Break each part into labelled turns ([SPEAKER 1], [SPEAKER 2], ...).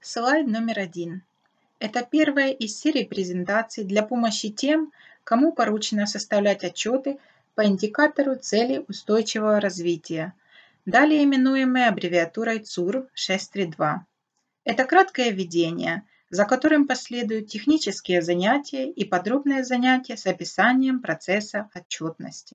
[SPEAKER 1] Слайд номер один. Это первая из серии презентаций для помощи тем, кому поручено составлять отчеты по индикатору цели устойчивого развития, далее именуемые аббревиатурой ЦУР 632. Это краткое введение, за которым последуют технические занятия и подробные занятия с описанием процесса отчетности.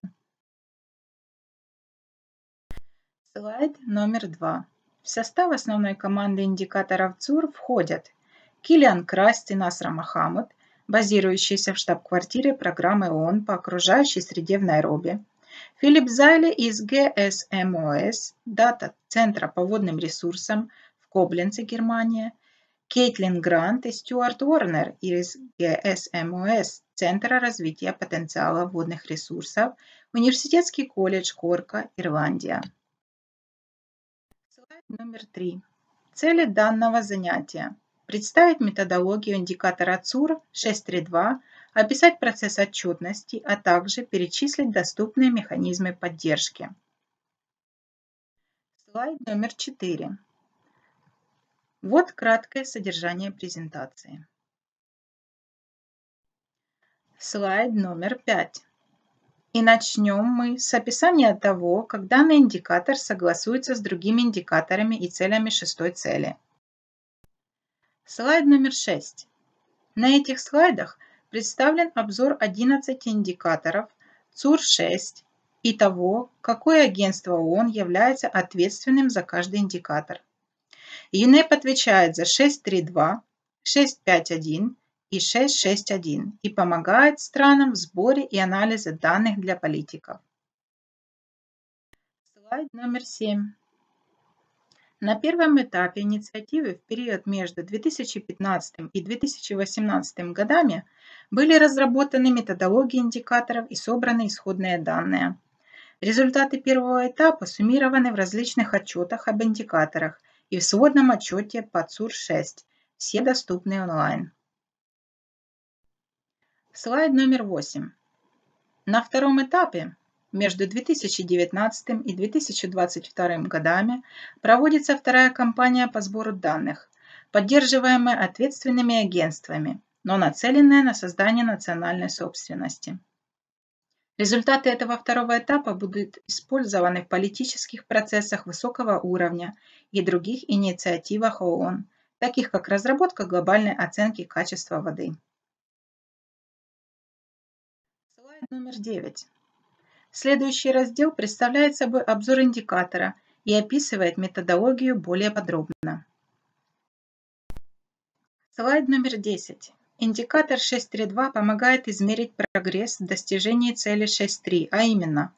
[SPEAKER 1] Слайд номер два. В состав основной команды индикаторов ЦУР входят Килиан и Крастин Асрамахамад, базирующиеся в штаб-квартире программы ООН по окружающей среде в Найроби, Филипп Зайли из ГСМОС, дата-центра по водным ресурсам в Кобленце, Германия, Кейтлин Грант и Стюарт Уорнер из ГСМОС, Центра развития потенциала водных ресурсов, Университетский колледж Корка, Ирландия. Номер три. Цели данного занятия. Представить методологию индикатора ЦУР 632, описать процесс отчетности, а также перечислить доступные механизмы поддержки. Слайд номер 4. Вот краткое содержание презентации. Слайд номер 5. И начнем мы с описания того, как данный индикатор согласуется с другими индикаторами и целями шестой цели. Слайд номер 6. На этих слайдах представлен обзор 11 индикаторов ЦУР-6 и того, какое агентство ООН является ответственным за каждый индикатор. ЮНЕП отвечает за 632, 651, и 661 и помогает странам в сборе и анализе данных для политиков. Слайд номер 7. На первом этапе инициативы в период между 2015 и 2018 годами были разработаны методологии индикаторов и собраны исходные данные. Результаты первого этапа суммированы в различных отчетах об индикаторах и в сводном отчете под СУР-6, все доступны онлайн. Слайд номер 8. На втором этапе между 2019 и 2022 годами проводится вторая кампания по сбору данных, поддерживаемая ответственными агентствами, но нацеленная на создание национальной собственности. Результаты этого второго этапа будут использованы в политических процессах высокого уровня и других инициативах ООН, таких как разработка глобальной оценки качества воды. номер 9. Следующий раздел представляет собой обзор индикатора и описывает методологию более подробно. Слайд номер 10. Индикатор 6.3.2 помогает измерить прогресс в достижении цели 6.3, а именно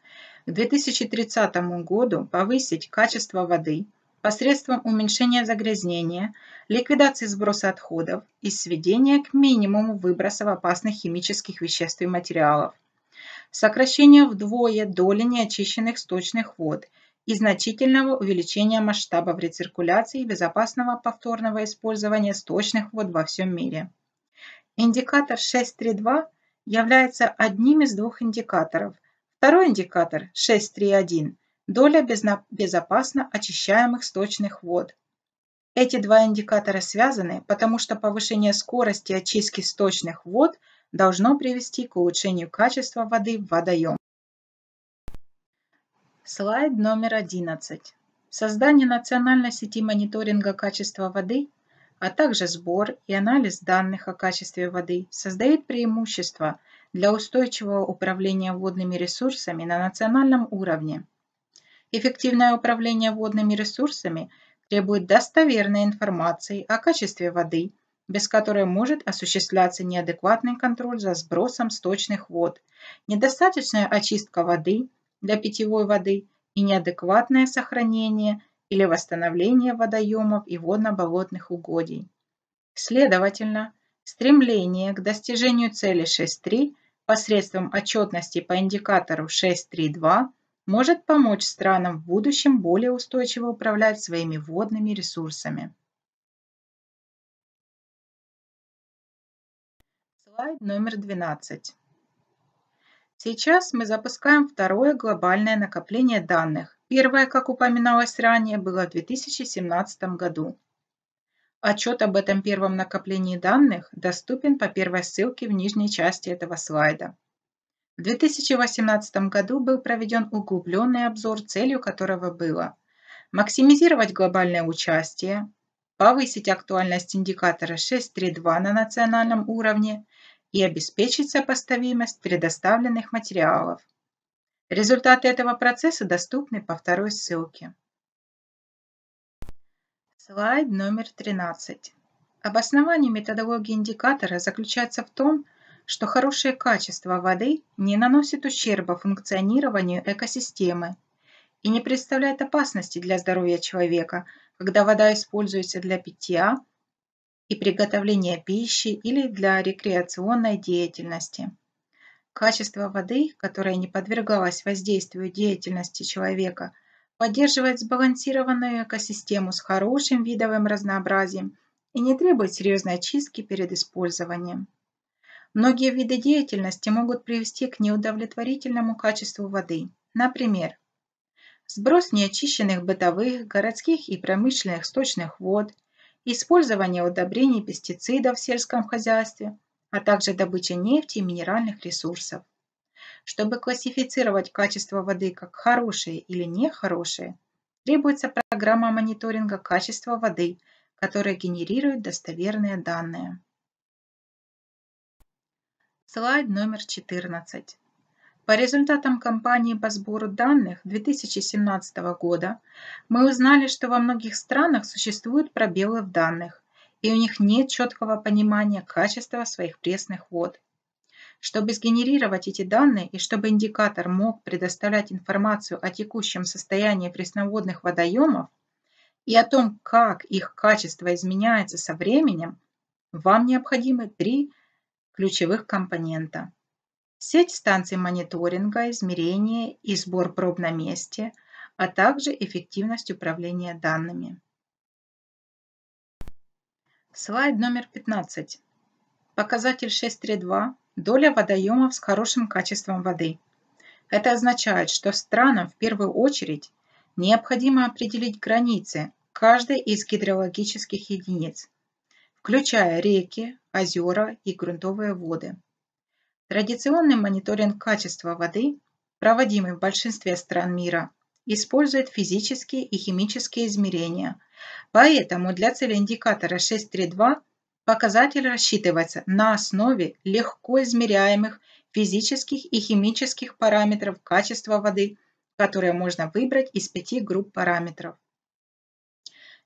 [SPEAKER 1] к 2030 году повысить качество воды посредством уменьшения загрязнения, ликвидации сброса отходов и сведения к минимуму выбросов опасных химических веществ и материалов – сокращения вдвое доли неочищенных сточных вод и значительного увеличения масштабов рециркуляции и безопасного повторного использования сточных вод во всем мире. Индикатор 632 является одним из двух индикаторов. Второй индикатор 631 – доля безопасно очищаемых сточных вод. Эти два индикатора связаны, потому что повышение скорости очистки сточных вод – должно привести к улучшению качества воды в водоем. Слайд номер 11. Создание национальной сети мониторинга качества воды, а также сбор и анализ данных о качестве воды создает преимущества для устойчивого управления водными ресурсами на национальном уровне. Эффективное управление водными ресурсами требует достоверной информации о качестве воды – без которой может осуществляться неадекватный контроль за сбросом сточных вод, недостаточная очистка воды для питьевой воды и неадекватное сохранение или восстановление водоемов и водно-болотных угодий. Следовательно, стремление к достижению цели 6.3 посредством отчетности по индикатору 6.3.2 может помочь странам в будущем более устойчиво управлять своими водными ресурсами. Слайд номер 12. Сейчас мы запускаем второе глобальное накопление данных. Первое, как упоминалось ранее, было в 2017 году. Отчет об этом первом накоплении данных доступен по первой ссылке в нижней части этого слайда. В 2018 году был проведен углубленный обзор, целью которого было максимизировать глобальное участие, повысить актуальность индикатора 6.3.2 на национальном уровне и обеспечить сопоставимость предоставленных материалов. Результаты этого процесса доступны по второй ссылке. Слайд номер 13. Обоснование методологии индикатора заключается в том, что хорошее качество воды не наносит ущерба функционированию экосистемы и не представляет опасности для здоровья человека, когда вода используется для питья, и приготовления пищи или для рекреационной деятельности. Качество воды, которая не подвергалась воздействию деятельности человека, поддерживает сбалансированную экосистему с хорошим видовым разнообразием и не требует серьезной очистки перед использованием. Многие виды деятельности могут привести к неудовлетворительному качеству воды. Например, сброс неочищенных бытовых, городских и промышленных сточных вод – использование удобрений и пестицидов в сельском хозяйстве, а также добыча нефти и минеральных ресурсов. Чтобы классифицировать качество воды как хорошее или нехорошее, требуется программа мониторинга качества воды, которая генерирует достоверные данные. Слайд номер 14. По результатам кампании по сбору данных 2017 года мы узнали, что во многих странах существуют пробелы в данных, и у них нет четкого понимания качества своих пресных вод. Чтобы сгенерировать эти данные и чтобы индикатор мог предоставлять информацию о текущем состоянии пресноводных водоемов и о том, как их качество изменяется со временем, вам необходимы три ключевых компонента – сеть станций мониторинга, измерения и сбор проб на месте, а также эффективность управления данными. Слайд номер 15. Показатель 6.3.2 – доля водоемов с хорошим качеством воды. Это означает, что странам в первую очередь необходимо определить границы каждой из гидрологических единиц, включая реки, озера и грунтовые воды. Традиционный мониторинг качества воды, проводимый в большинстве стран мира, использует физические и химические измерения. Поэтому для цели индикатора 632 показатель рассчитывается на основе легко измеряемых физических и химических параметров качества воды, которые можно выбрать из пяти групп параметров.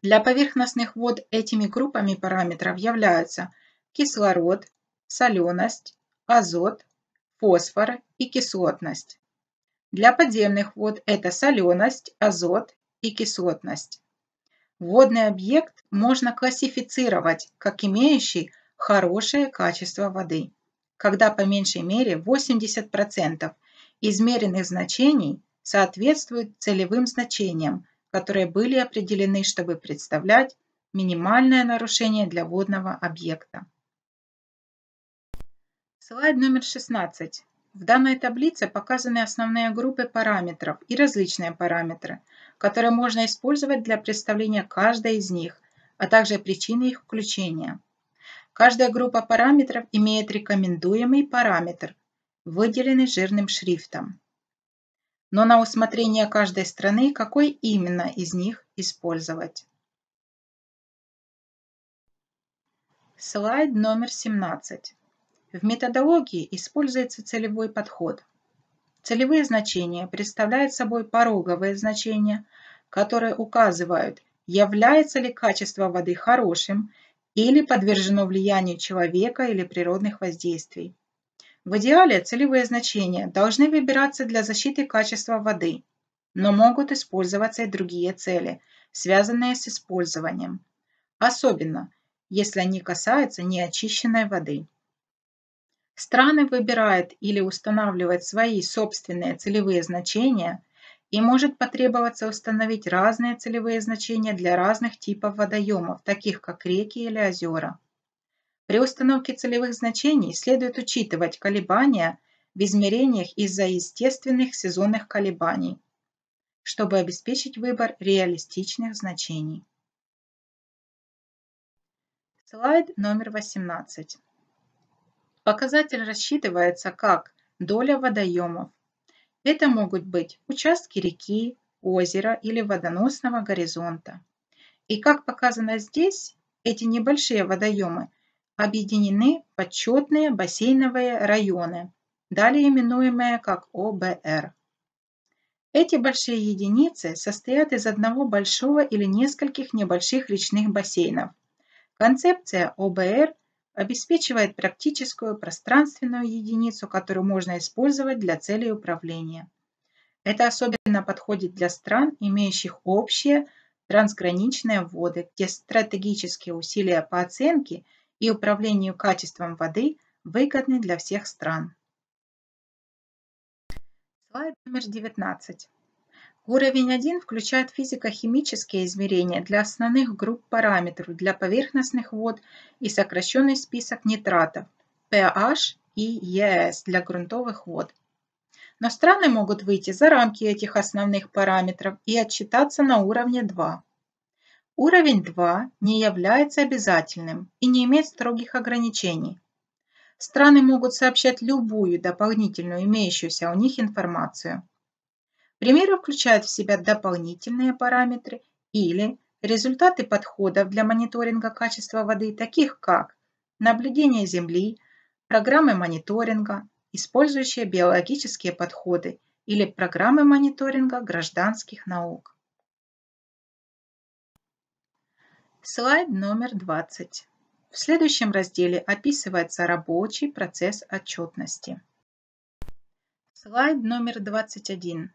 [SPEAKER 1] Для поверхностных вод этими группами параметров являются кислород, соленость, азот, фосфор и кислотность. Для подземных вод это соленость, азот и кислотность. Водный объект можно классифицировать как имеющий хорошее качество воды, когда по меньшей мере 80% измеренных значений соответствуют целевым значениям, которые были определены, чтобы представлять минимальное нарушение для водного объекта. Слайд номер 16. В данной таблице показаны основные группы параметров и различные параметры, которые можно использовать для представления каждой из них, а также причины их включения. Каждая группа параметров имеет рекомендуемый параметр, выделенный жирным шрифтом. Но на усмотрение каждой страны, какой именно из них использовать. Слайд номер 17. В методологии используется целевой подход. Целевые значения представляют собой пороговые значения, которые указывают, является ли качество воды хорошим или подвержено влиянию человека или природных воздействий. В идеале целевые значения должны выбираться для защиты качества воды, но могут использоваться и другие цели, связанные с использованием, особенно если они касаются неочищенной воды. Страны выбирают или устанавливают свои собственные целевые значения и может потребоваться установить разные целевые значения для разных типов водоемов, таких как реки или озера. При установке целевых значений следует учитывать колебания в измерениях из-за естественных сезонных колебаний, чтобы обеспечить выбор реалистичных значений. Слайд номер 18. Показатель рассчитывается как доля водоемов. Это могут быть участки реки, озера или водоносного горизонта. И как показано здесь, эти небольшие водоемы объединены подчетные бассейновые районы, далее именуемые как ОБР. Эти большие единицы состоят из одного большого или нескольких небольших речных бассейнов. Концепция ОБР обеспечивает практическую пространственную единицу, которую можно использовать для целей управления. Это особенно подходит для стран, имеющих общие трансграничные воды, где стратегические усилия по оценке и управлению качеством воды выгодны для всех стран. Слайд номер 19. Уровень 1 включает физико-химические измерения для основных групп параметров для поверхностных вод и сокращенный список нитратов PH и ES для грунтовых вод. Но страны могут выйти за рамки этих основных параметров и отчитаться на уровне 2. Уровень 2 не является обязательным и не имеет строгих ограничений. Страны могут сообщать любую дополнительную имеющуюся у них информацию. Примеры включают в себя дополнительные параметры или результаты подходов для мониторинга качества воды, таких как наблюдение Земли, программы мониторинга, использующие биологические подходы или программы мониторинга гражданских наук. Слайд номер 20. В следующем разделе описывается рабочий процесс отчетности. Слайд номер 21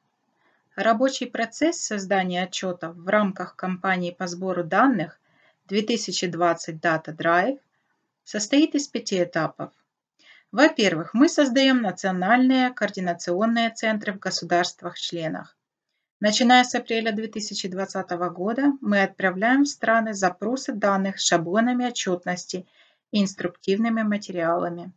[SPEAKER 1] рабочий процесс создания отчетов в рамках кампании по сбору данных 2020 Data Drive состоит из пяти этапов. Во-первых, мы создаем национальные координационные центры в государствах-членах. Начиная с апреля 2020 года мы отправляем в страны запросы данных с шаблонами отчетности и инструктивными материалами.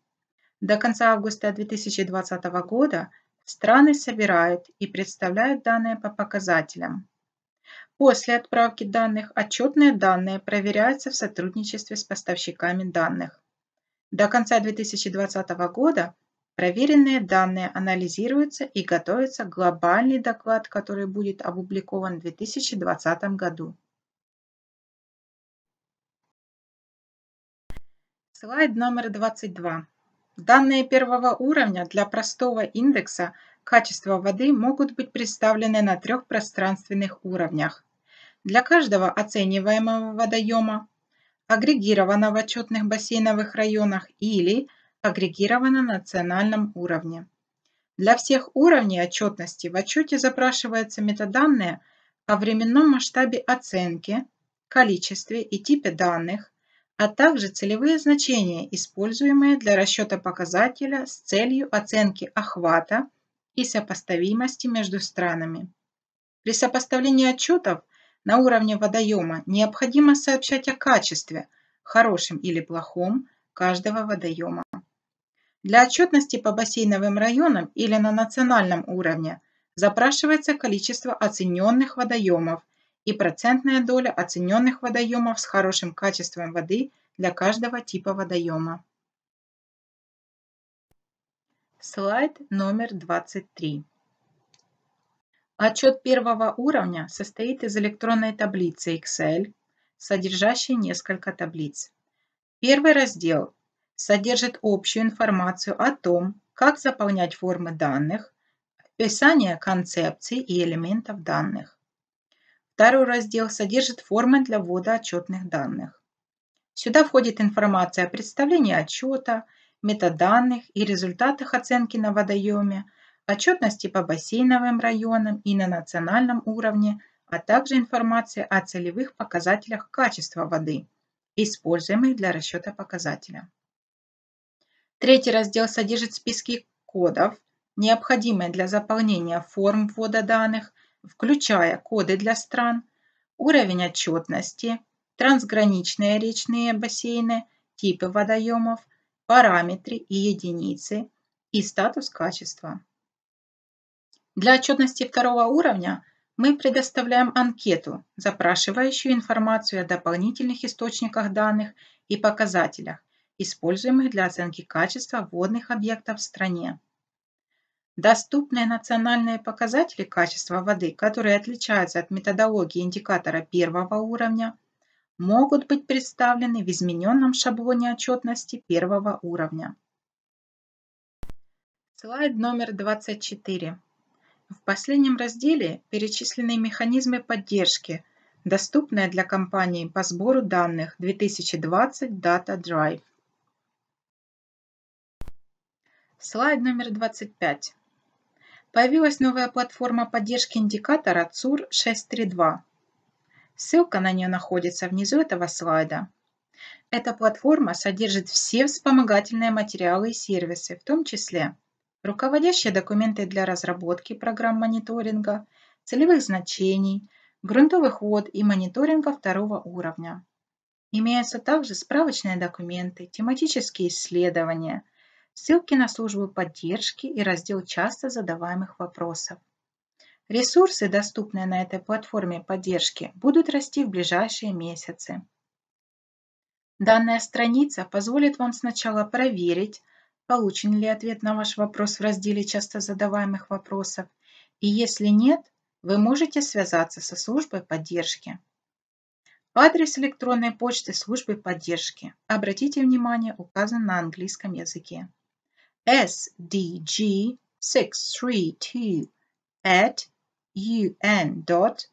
[SPEAKER 1] До конца августа 2020 года – Страны собирают и представляют данные по показателям. После отправки данных отчетные данные проверяются в сотрудничестве с поставщиками данных. До конца 2020 года проверенные данные анализируются и готовится глобальный доклад, который будет опубликован в 2020 году. Слайд номер 22. Данные первого уровня для простого индекса качества воды могут быть представлены на трех пространственных уровнях. Для каждого оцениваемого водоема, агрегировано в отчетных бассейновых районах или агрегировано на национальном уровне. Для всех уровней отчетности в отчете запрашиваются метаданные о временном масштабе оценки, количестве и типе данных, а также целевые значения, используемые для расчета показателя с целью оценки охвата и сопоставимости между странами. При сопоставлении отчетов на уровне водоема необходимо сообщать о качестве, хорошем или плохом, каждого водоема. Для отчетности по бассейновым районам или на национальном уровне запрашивается количество оцененных водоемов – и процентная доля оцененных водоемов с хорошим качеством воды для каждого типа водоема. Слайд номер 23. Отчет первого уровня состоит из электронной таблицы Excel, содержащей несколько таблиц. Первый раздел содержит общую информацию о том, как заполнять формы данных, описание концепций и элементов данных. Второй раздел содержит формы для ввода отчетных данных. Сюда входит информация о представлении отчета, метаданных и результатах оценки на водоеме, отчетности по бассейновым районам и на национальном уровне, а также информация о целевых показателях качества воды, используемых для расчета показателя. Третий раздел содержит списки кодов, необходимые для заполнения форм ввода данных – включая коды для стран, уровень отчетности, трансграничные речные бассейны, типы водоемов, параметры и единицы и статус качества. Для отчетности второго уровня мы предоставляем анкету, запрашивающую информацию о дополнительных источниках данных и показателях, используемых для оценки качества водных объектов в стране. Доступные национальные показатели качества воды, которые отличаются от методологии индикатора первого уровня, могут быть представлены в измененном шаблоне отчетности первого уровня. Слайд номер 24. В последнем разделе перечислены механизмы поддержки, доступные для компании по сбору данных 2020 Data Drive. Слайд номер 25 появилась новая платформа поддержки индикатора ЦУР 632. Ссылка на нее находится внизу этого слайда. Эта платформа содержит все вспомогательные материалы и сервисы, в том числе руководящие документы для разработки программ мониторинга, целевых значений, грунтовых вод и мониторинга второго уровня. Имеются также справочные документы, тематические исследования – ссылки на службу поддержки и раздел часто задаваемых вопросов. Ресурсы, доступные на этой платформе поддержки, будут расти в ближайшие месяцы. Данная страница позволит вам сначала проверить, получен ли ответ на ваш вопрос в разделе часто задаваемых вопросов, и если нет, вы можете связаться со службой поддержки. Адрес электронной почты службы поддержки, обратите внимание, указан на английском языке. SDG 632 at un.org.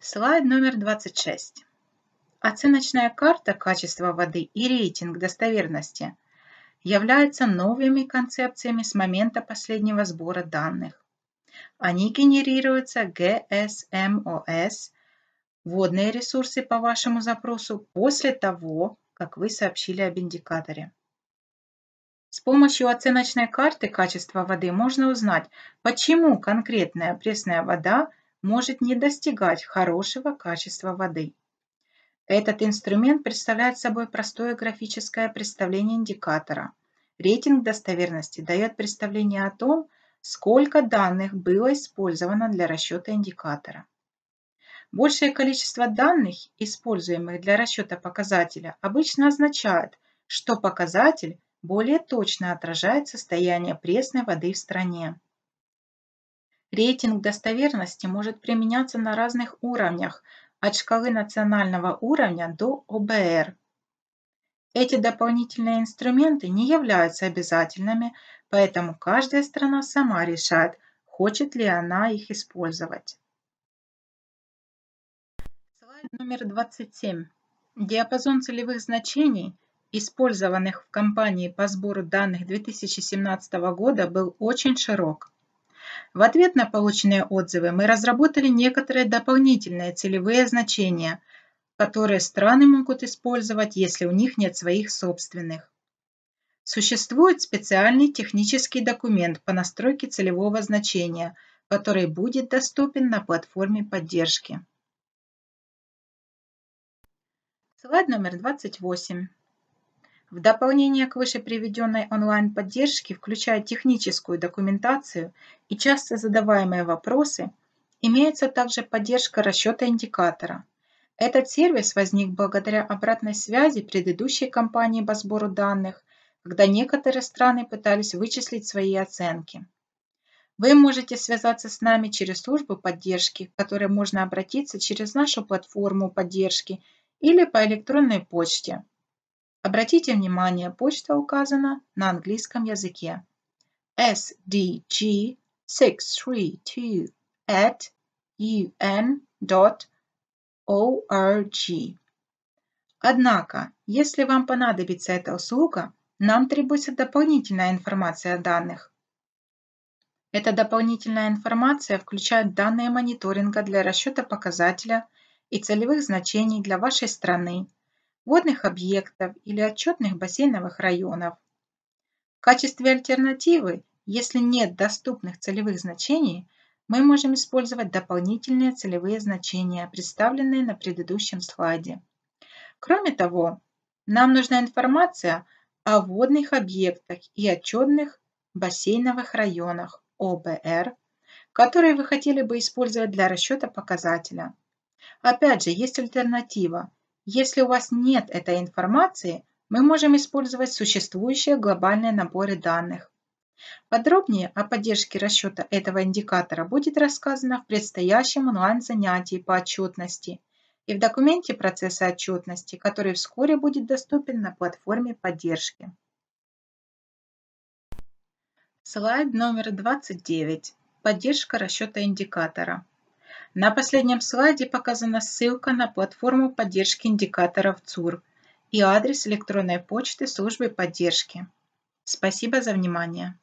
[SPEAKER 1] Слайд номер 26. Оценочная карта качества воды и рейтинг достоверности являются новыми концепциями с момента последнего сбора данных. Они генерируются GSMOS водные ресурсы по вашему запросу после того, как вы сообщили об индикаторе. С помощью оценочной карты качества воды можно узнать, почему конкретная пресная вода может не достигать хорошего качества воды. Этот инструмент представляет собой простое графическое представление индикатора. Рейтинг достоверности дает представление о том, сколько данных было использовано для расчета индикатора. Большее количество данных, используемых для расчета показателя, обычно означает, что показатель более точно отражает состояние пресной воды в стране. Рейтинг достоверности может применяться на разных уровнях, от шкалы национального уровня до ОБР. Эти дополнительные инструменты не являются обязательными, поэтому каждая страна сама решает, хочет ли она их использовать. Слайд номер 27. Диапазон целевых значений, использованных в компании по сбору данных 2017 года, был очень широк. В ответ на полученные отзывы мы разработали некоторые дополнительные целевые значения, которые страны могут использовать, если у них нет своих собственных. Существует специальный технический документ по настройке целевого значения, который будет доступен на платформе поддержки. Слайд номер 28. В дополнение к выше приведенной онлайн-поддержке, включая техническую документацию и часто задаваемые вопросы, имеется также поддержка расчета индикатора. Этот сервис возник благодаря обратной связи предыдущей кампании по сбору данных, когда некоторые страны пытались вычислить свои оценки. Вы можете связаться с нами через службу поддержки, к которой можно обратиться через нашу платформу поддержки – или по электронной почте. Обратите внимание, почта указана на английском языке. sdg632 at un.org. Однако, если вам понадобится эта услуга, нам требуется дополнительная информация о данных. Эта дополнительная информация включает данные мониторинга для расчета показателя – и целевых значений для вашей страны, водных объектов или отчетных бассейновых районов. В качестве альтернативы, если нет доступных целевых значений, мы можем использовать дополнительные целевые значения, представленные на предыдущем слайде. Кроме того, нам нужна информация о водных объектах и отчетных бассейновых районах ОБР, которые вы хотели бы использовать для расчета показателя – Опять же, есть альтернатива. Если у вас нет этой информации, мы можем использовать существующие глобальные наборы данных. Подробнее о поддержке расчета этого индикатора будет рассказано в предстоящем онлайн-занятии по отчетности и в документе процесса отчетности, который вскоре будет доступен на платформе поддержки. Слайд номер 29. Поддержка расчета индикатора. На последнем слайде показана ссылка на платформу поддержки индикаторов ЦУР и адрес электронной почты службы поддержки. Спасибо за внимание.